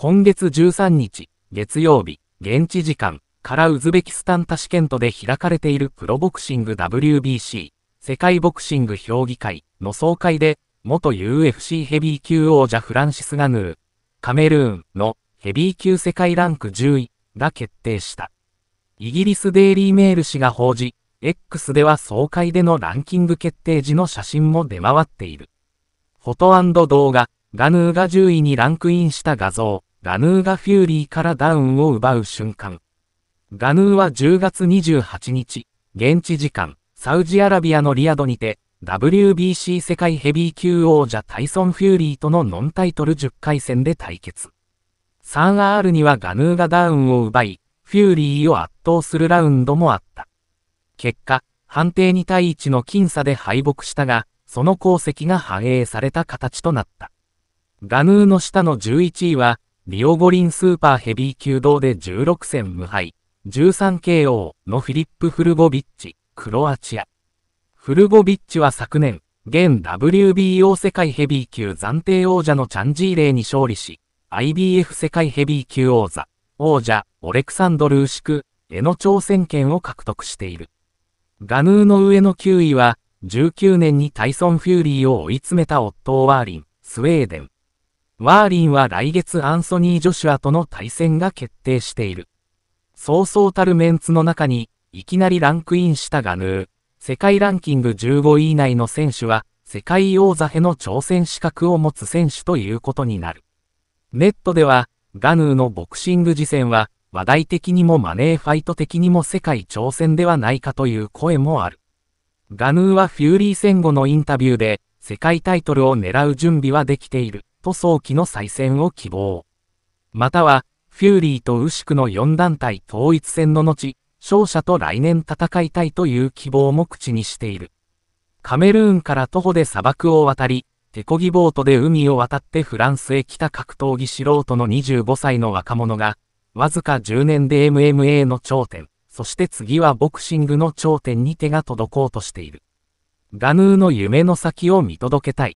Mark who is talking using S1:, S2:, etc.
S1: 今月13日、月曜日、現地時間からウズベキスタンタシケントで開かれているプロボクシング WBC 世界ボクシング評議会の総会で、元 UFC ヘビー級王者フランシス・ガヌー、カメルーンのヘビー級世界ランク10位が決定した。イギリスデイリーメール氏が報じ、X では総会でのランキング決定時の写真も出回っている。フォト動画、ガヌーが10位にランクインした画像、ガヌーがフューリーからダウンを奪う瞬間。ガヌーは10月28日、現地時間、サウジアラビアのリアドにて、WBC 世界ヘビー級王者タイソン・フューリーとのノンタイトル10回戦で対決。3R にはガヌーがダウンを奪い、フューリーを圧倒するラウンドもあった。結果、判定2対1の僅差で敗北したが、その功績が反映された形となった。ガヌーの下の11位は、リオ五輪スーパーヘビー級堂で16戦無敗、13KO のフィリップ・フルゴビッチ、クロアチア。フルゴビッチは昨年、現 WBO 世界ヘビー級暫定王者のチャンジーレイに勝利し、IBF 世界ヘビー級王座、王者、オレクサンドル・ウシクへの挑戦権を獲得している。ガヌーの上の9位は、19年にタイソン・フューリーを追い詰めたオットー・ワーリン、スウェーデン。ワーリンは来月アンソニー・ジョシュアとの対戦が決定している。そうそうたるメンツの中に、いきなりランクインしたガヌー、世界ランキング15位以内の選手は、世界王座への挑戦資格を持つ選手ということになる。ネットでは、ガヌーのボクシング次戦は、話題的にもマネーファイト的にも世界挑戦ではないかという声もある。ガヌーはフューリー戦後のインタビューで、世界タイトルを狙う準備はできている。と早期の再選を希望。または、フューリーとウシクの4団体統一戦の後、勝者と来年戦いたいという希望も口にしている。カメルーンから徒歩で砂漠を渡り、手漕ぎボートで海を渡ってフランスへ来た格闘技素人の25歳の若者が、わずか10年で MMA の頂点、そして次はボクシングの頂点に手が届こうとしている。ガヌーの夢の先を見届けたい。